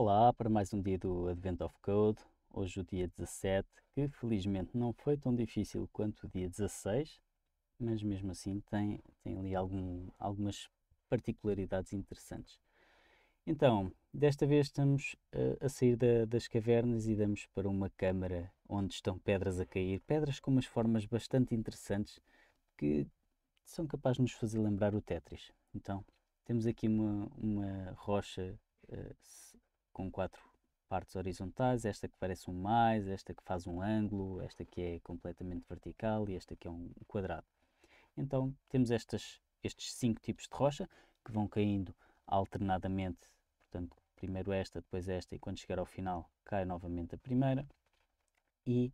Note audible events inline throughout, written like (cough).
Olá para mais um dia do Advent of Code, hoje o dia 17, que felizmente não foi tão difícil quanto o dia 16, mas mesmo assim tem, tem ali algum, algumas particularidades interessantes. Então, desta vez estamos a, eh, a sair da, das cavernas e damos para uma câmara onde estão pedras a cair, pedras com umas formas bastante interessantes que são capazes de nos fazer lembrar o Tetris. Então, temos aqui uma, uma rocha. Uh, com quatro partes horizontais, esta que parece um mais, esta que faz um ângulo, esta que é completamente vertical e esta que é um quadrado. Então temos estas, estes cinco tipos de rocha que vão caindo alternadamente, portanto primeiro esta, depois esta e quando chegar ao final cai novamente a primeira e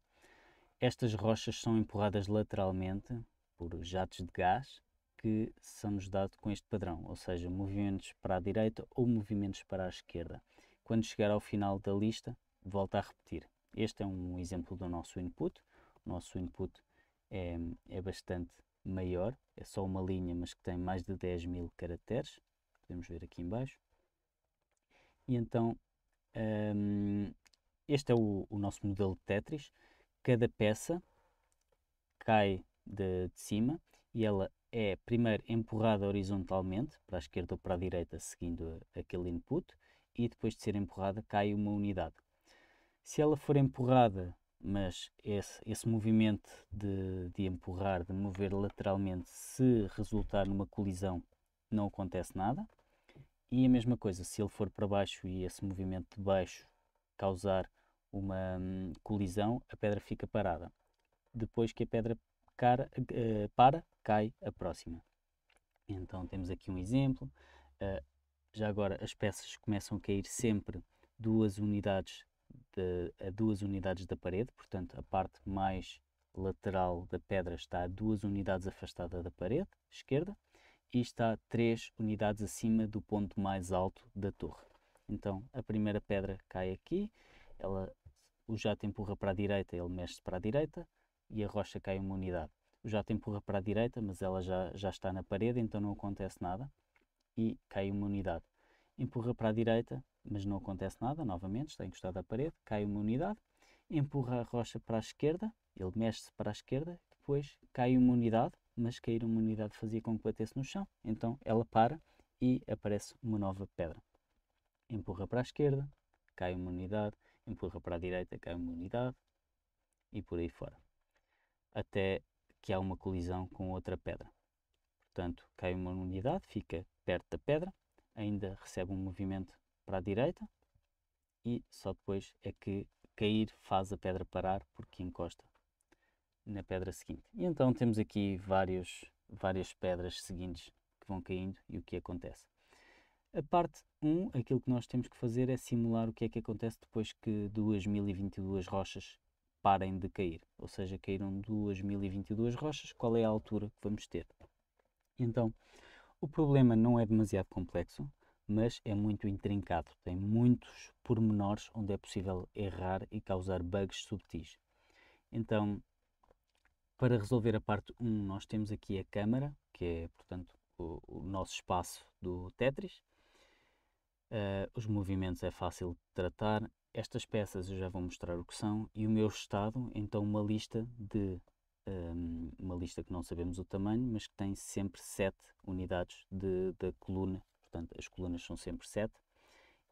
estas rochas são empurradas lateralmente por jatos de gás que são nos dados com este padrão, ou seja, movimentos para a direita ou movimentos para a esquerda. Quando chegar ao final da lista, volta a repetir. Este é um exemplo do nosso input. O nosso input é, é bastante maior, é só uma linha, mas que tem mais de 10 mil caracteres. Podemos ver aqui embaixo. E então, um, este é o, o, nosso modelo de Tetris. Cada peça cai de, de cima e ela é primeiro empurrada horizontalmente para a esquerda ou para a direita, seguindo aquele input e depois de ser empurrada cai uma unidade. Se ela for empurrada, mas esse, esse movimento de, de empurrar, de mover lateralmente, se resultar numa colisão, não acontece nada. E a mesma coisa, se ele for para baixo e esse movimento de baixo causar uma hum, colisão, a pedra fica parada. Depois que a pedra cara, uh, para, cai a próxima. Então temos aqui um exemplo. Uh, já agora, as peças começam a cair sempre duas unidades de, a duas unidades da parede, portanto, a parte mais lateral da pedra está a duas unidades afastada da parede esquerda e está três unidades acima do ponto mais alto da torre. Então, a primeira pedra cai aqui, ela o jato empurra para a direita, ele mexe para a direita e a rocha cai uma unidade. O jato empurra para a direita, mas ela já, já está na parede, então não acontece nada e cai uma unidade. Empurra para a direita, mas não acontece nada, novamente, está encostado à parede, cai uma unidade. Empurra a rocha para a esquerda, ele mexe-se para a esquerda, depois cai uma unidade, mas cair uma unidade fazia com que batesse no chão, então ela para e aparece uma nova pedra. Empurra para a esquerda, cai uma unidade, empurra para a direita, cai uma unidade e por aí fora. Até que há uma colisão com outra pedra. Portanto, cai uma unidade, fica perto da pedra, ainda recebe um movimento para a direita e só depois é que cair faz a pedra parar porque encosta na pedra seguinte. E então temos aqui vários, várias pedras seguintes que vão caindo e o que acontece. A parte 1, aquilo que nós temos que fazer é simular o que é que acontece depois que 2022 rochas parem de cair. Ou seja, caíram 2022 rochas, qual é a altura que vamos ter? Então, o problema não é demasiado complexo, mas é muito intrincado, tem muitos pormenores onde é possível errar e causar bugs subtis. Então, para resolver a parte 1, nós temos aqui a câmara, que é, portanto, o, o nosso espaço do Tetris. Uh, os movimentos é fácil de tratar. Estas peças eu já vou mostrar o que são. E o meu estado, então, uma lista de Hum, uma lista que não sabemos o tamanho, mas que tem sempre 7 unidades da coluna, portanto as colunas são sempre 7,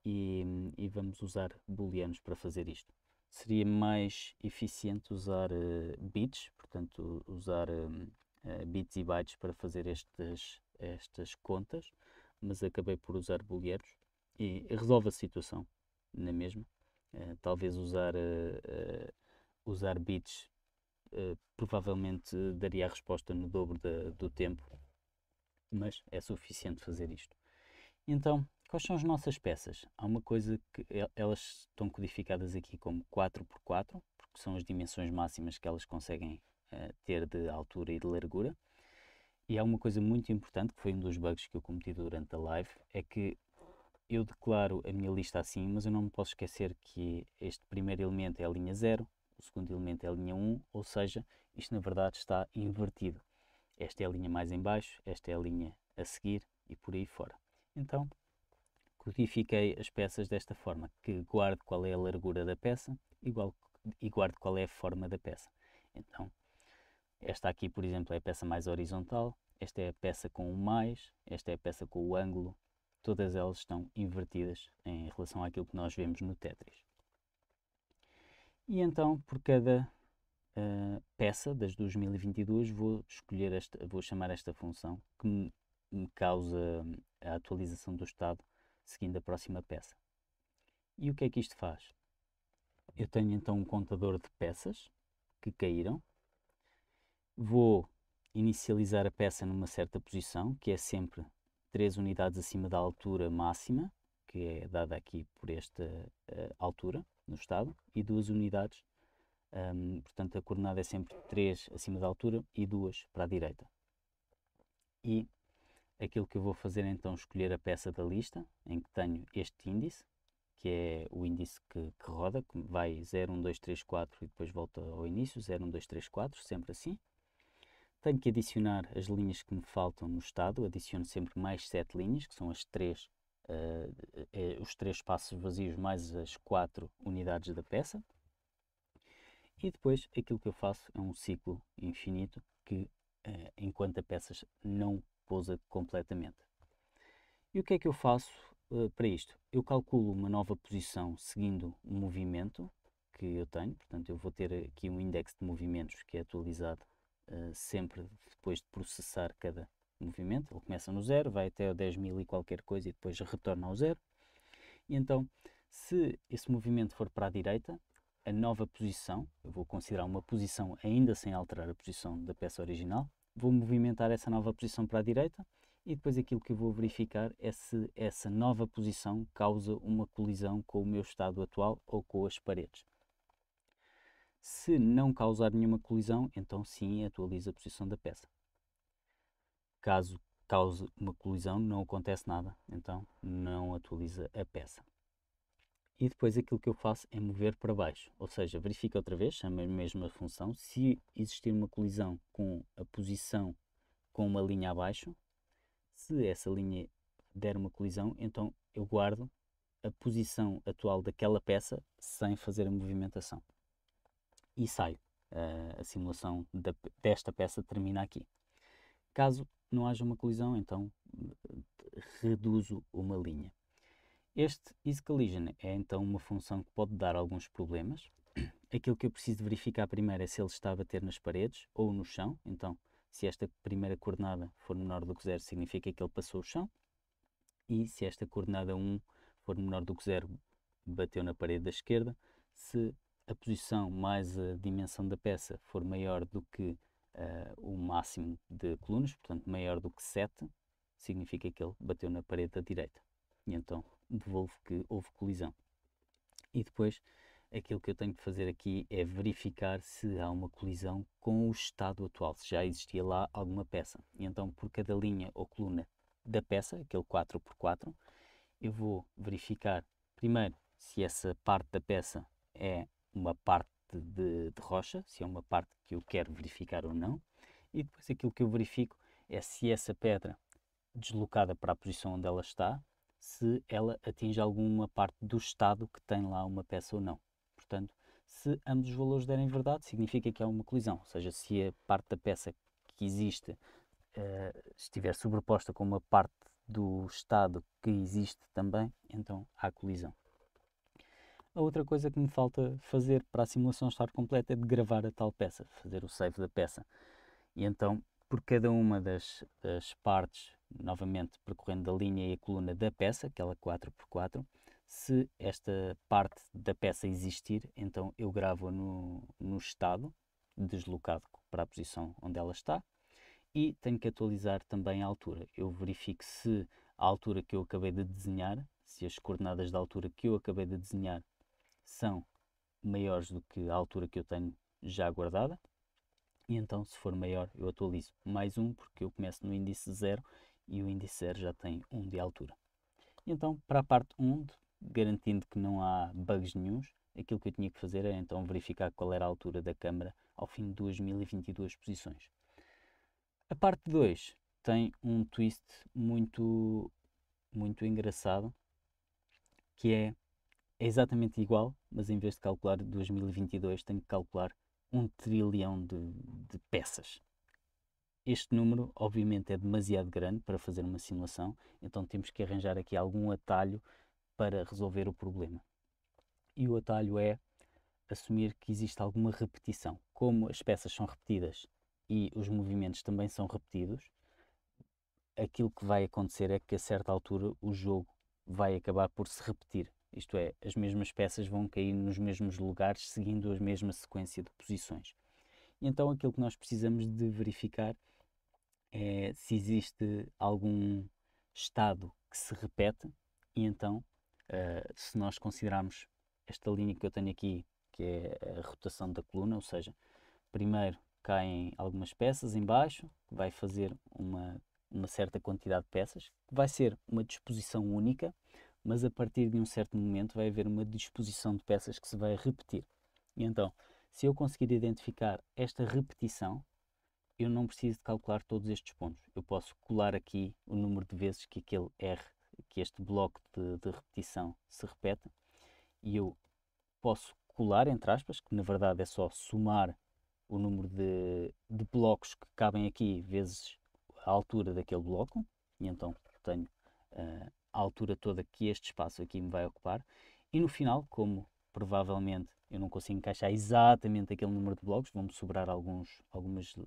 e, e, vamos usar booleanos para fazer isto. Seria mais eficiente usar uh, bits, portanto usar uh, bits e bytes para fazer estas, estas contas, mas acabei por usar booleanos e resolve a situação na mesma. Uh, talvez usar, uh, uh, usar bits eh, provavelmente daria a resposta no dobro do tempo, mas é suficiente fazer isto. Então, quais são as nossas peças? Há uma coisa que elas estão codificadas aqui como 4x4, porque são as dimensões máximas que elas conseguem uh, ter de altura e de largura. E há uma coisa muito importante, que foi um dos bugs que eu cometi durante a live, é que eu declaro a minha lista assim, mas eu não me posso esquecer que este primeiro elemento é a linha 0, o segundo elemento é a linha 1, ou seja, isto na verdade está invertido. Esta é a linha mais em baixo, esta é a linha a seguir e por aí fora. Então, codifiquei as peças desta forma, que guardo qual é a largura da peça igual, e guardo qual é a forma da peça. Então, esta aqui, por exemplo, é a peça mais horizontal, esta é a peça com o mais, esta é a peça com o ângulo, todas elas estão invertidas em relação àquilo que nós vemos no Tetris. E então, por cada uh, peça das 2022, vou escolher esta, vou chamar esta função que me, me causa a atualização do estado seguindo a próxima peça. E o que é que isto faz? Eu tenho então um contador de peças que caíram. Vou inicializar a peça numa certa posição, que é sempre 3 unidades acima da altura máxima, que é dada aqui por esta uh, altura no estado e duas unidades. Um, portanto, a coordenada é sempre 3 acima da altura e 2 para a direita. E aquilo que eu vou fazer é então escolher a peça da lista em que tenho este índice, que é o índice que, que roda, que vai 0, 1, 2, 3, 4 e depois volta ao início, 0, 1, 2, 3, 4, sempre assim. Tenho que adicionar as linhas que me faltam no estado, adiciono sempre mais 7 linhas, que são as 3 uh, é os três espaços vazios mais as quatro unidades da peça. E depois aquilo que eu faço é um ciclo infinito que, uh, enquanto a peça não pousa completamente. E o que é que eu faço uh, para isto? Eu calculo uma nova posição seguindo o movimento que eu tenho, portanto eu vou ter aqui um índice de movimentos que é atualizado sempre depois de processar cada movimento, ele começa no zero, vai até o 10 mil e qualquer coisa e depois retorna ao zero. E então, se esse movimento for para a direita, a nova posição, eu vou considerar uma posição ainda sem alterar a posição da peça original, vou movimentar essa nova posição para a direita e depois aquilo que eu vou verificar é se essa nova posição causa uma colisão com o meu estado atual ou com as paredes. Se não causar nenhuma colisão, então sim, atualiza a posição da peça. Caso cause uma colisão, não acontece nada, então não atualiza a peça. E depois aquilo que eu faço é mover para baixo, ou seja, verifica outra vez, chama a mesma função, se existir uma colisão com a posição com uma linha abaixo, se essa linha der uma colisão, então eu guardo a posição atual daquela peça sem fazer a movimentação. E saio. Uh, a simulação da, desta peça termina aqui. Caso não haja uma colisão, então reduzo uma linha. Este isCollision é então uma função que pode dar alguns problemas. (clears throat) Aquilo que eu preciso verificar primeiro é se ele está a bater nas paredes ou no chão. Então, se esta primeira coordenada for menor do que zero, significa que ele passou o chão. E se esta coordenada 1 for menor do que zero, bateu na parede da esquerda. Se a posição mais a dimensão da peça for maior do que uh, o máximo de colunas, portanto maior do que 7, significa que ele bateu na parede da direita. E então devolvo que houve colisão. E depois aquilo que eu tenho que fazer aqui é verificar se há uma colisão com o estado atual, se já existia lá alguma peça. E então por cada linha ou coluna da peça, aquele 4x4, eu vou verificar primeiro se essa parte da peça é uma parte parte de, de rocha, se é uma parte que eu quero verificar ou não, e depois aquilo que eu verifico é se essa pedra, deslocada para a posição onde ela está, se ela atinge alguma parte do estado que tem lá uma peça ou não. Portanto, se ambos os valores derem verdade, significa que há uma colisão, ou seja, se a parte da peça que existe uh, estiver sobreposta com uma parte do estado que existe também, então há colisão. A outra coisa que me falta fazer para a simulação estar completa é de gravar a tal peça, fazer o save da peça. E então, por cada uma das, das partes, novamente percorrendo a linha e a coluna da peça, aquela 4x4, se esta parte da peça existir, então eu gravo no, no estado, deslocado para a posição onde ela está, e tenho que atualizar também a altura. Eu verifico se a altura que eu acabei de desenhar, se as coordenadas da altura que eu acabei de desenhar são maiores do que a altura que eu tenho já guardada. E então, se for maior, eu atualizo mais um, porque eu começo no índice 0 e o índice 0 já tem 1 um de altura. E então, para a parte 1, um, garantindo que não há bugs nenhums, aquilo que eu tinha que fazer era então verificar qual era a altura da câmara ao fim de 2022 posições. A parte 2 tem um twist muito, muito engraçado, que é é exatamente igual, mas em vez de calcular 2022, tenho que calcular um trilhão de, de peças. Este número, obviamente, é demasiado grande para fazer uma simulação, então temos que arranjar aqui algum atalho para resolver o problema. E o atalho é assumir que existe alguma repetição. Como as peças são repetidas e os movimentos também são repetidos, aquilo que vai acontecer é que a certa altura o jogo vai acabar por se repetir. Isto é, as mesmas peças vão cair nos mesmos lugares seguindo a mesma sequência de posições. Então aquilo que nós precisamos de verificar é se existe algum estado que se repete e então uh, se nós considerarmos esta linha que eu tenho aqui que é a rotação da coluna, ou seja, primeiro caem algumas peças embaixo, vai fazer uma, uma certa quantidade de peças, vai ser uma disposição única, mas a partir de um certo momento vai haver uma disposição de peças que se vai repetir. E então, se eu conseguir identificar esta repetição, eu não preciso de calcular todos estes pontos. Eu posso colar aqui o número de vezes que aquele R, que este bloco de, de repetição se repete, e eu posso colar, entre aspas, que na verdade é só somar o número de, de blocos que cabem aqui vezes a altura daquele bloco, e então tenho eh, a altura toda que este espaço aqui me vai ocupar. E no final, como provavelmente eu não consigo encaixar exatamente aquele número de blocos, vão-me sobrar alguns, algumas uh,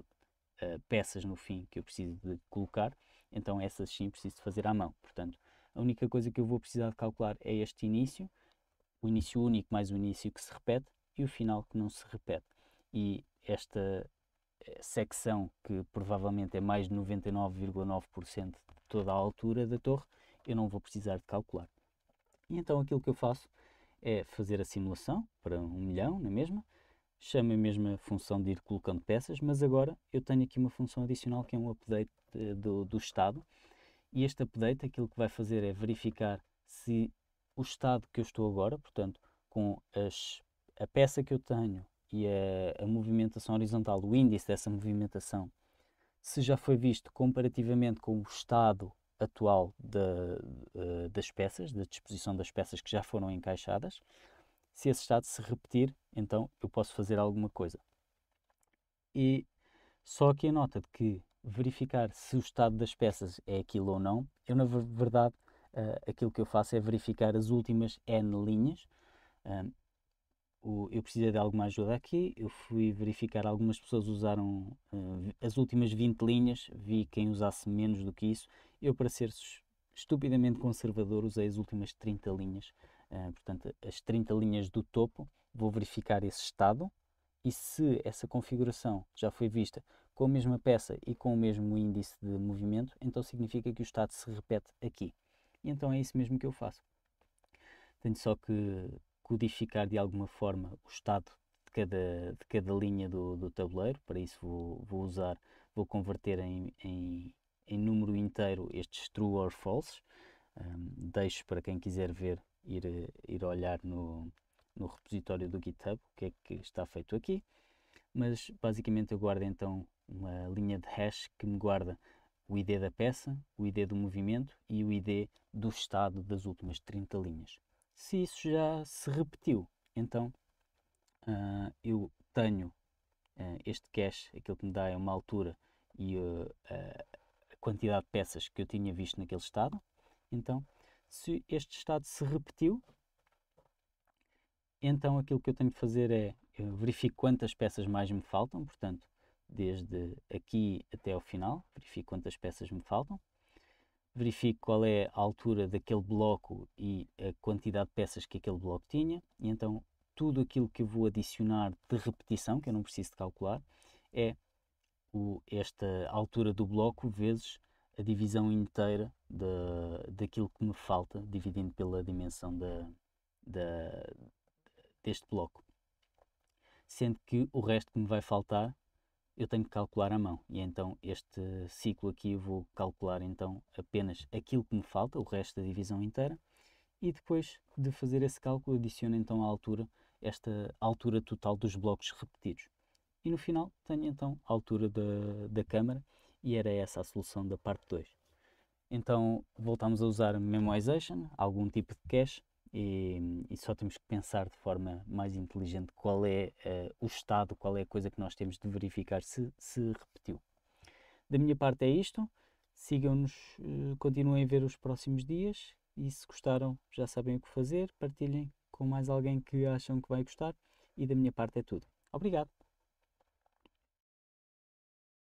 peças no fim que eu preciso de colocar, então essas sim preciso fazer à mão. Portanto, a única coisa que eu vou precisar de calcular é este início, o início único mais o início que se repete e o final que não se repete. E esta eh, secção, que provavelmente é mais de 99,9% de toda a altura da torre, eu não vou precisar de calcular. E então aquilo que eu faço é fazer a simulação para um milhão na é mesma, chamo a mesma função de ir colocando peças, mas agora eu tenho aqui uma função adicional que é um update eh, do, do estado, e este update aquilo que vai fazer é verificar se o estado que eu estou agora, portanto, com as, a peça que eu tenho e a, a, movimentação horizontal, o índice dessa movimentação, se já foi visto comparativamente com o estado atual de, eh, das peças, da disposição das peças que já foram encaixadas. Se esse estado se repetir, então eu posso fazer alguma coisa. E só aqui a nota de que verificar se o estado das peças é aquilo ou não, eu na verdade uh, aquilo que eu faço é verificar as últimas N linhas. eu precisei de alguma ajuda aqui, eu fui verificar, algumas pessoas usaram uh, as últimas 20 linhas, vi quem usasse menos do que isso, eu, para ser estupidamente conservador, usei as últimas 30 linhas, uh, portanto, as 30 linhas do topo, vou verificar esse estado e se essa configuração já foi vista com a mesma peça e com o mesmo índice de movimento, então significa que o estado se repete aqui. E então é isso mesmo que eu faço. Tenho só que codificar de alguma forma o estado de cada, de cada linha do, do tabuleiro, para isso vou, vou usar, vou converter em, em em número inteiro estes true or false. Um, deixo para quem quiser ver ir, eh, ir olhar no, no repositório do GitHub o que é que está feito aqui. Mas basicamente eu guardo então uma linha de hash que me guarda o ID da peça, o ID do movimento e o ID do estado das últimas 30 linhas. Se isso já se repetiu, então uh, eu tenho uh, este cache, aquilo que me dá é uma altura e uh, quantidade de peças que eu tinha visto naquele estado. Então, se este estado se repetiu, então aquilo que eu tenho de fazer é verifico quantas peças mais me faltam, portanto, desde aqui até ao final, verifico quantas peças me faltam, verifico qual é a altura daquele bloco e a quantidade de peças que aquele bloco tinha, e então tudo aquilo que eu vou adicionar de repetição, que eu não preciso de calcular, é o, esta altura do bloco vezes a divisão inteira da daquilo que me falta, dividindo pela dimensão da, da, deste bloco. Sendo que o resto que me vai faltar eu tenho que calcular à mão. E então este ciclo aqui eu vou calcular então apenas aquilo que me falta, o resto da divisão inteira. E depois de fazer esse cálculo, adiciono então à altura esta altura total dos blocos repetidos. E no final tenho então a altura da, da câmara e era essa a solução da parte 2. Então voltamos a usar memoization, algum tipo de cache, e, e, só temos que pensar de forma mais inteligente qual é uh, o estado, qual é a coisa que nós temos de verificar se se repetiu. Da minha parte é isto. Sigam-nos, eh, continuem a ver os próximos dias e se gostaram já sabem o que fazer, partilhem com mais alguém que acham que vai gostar e da minha parte é tudo. Obrigado!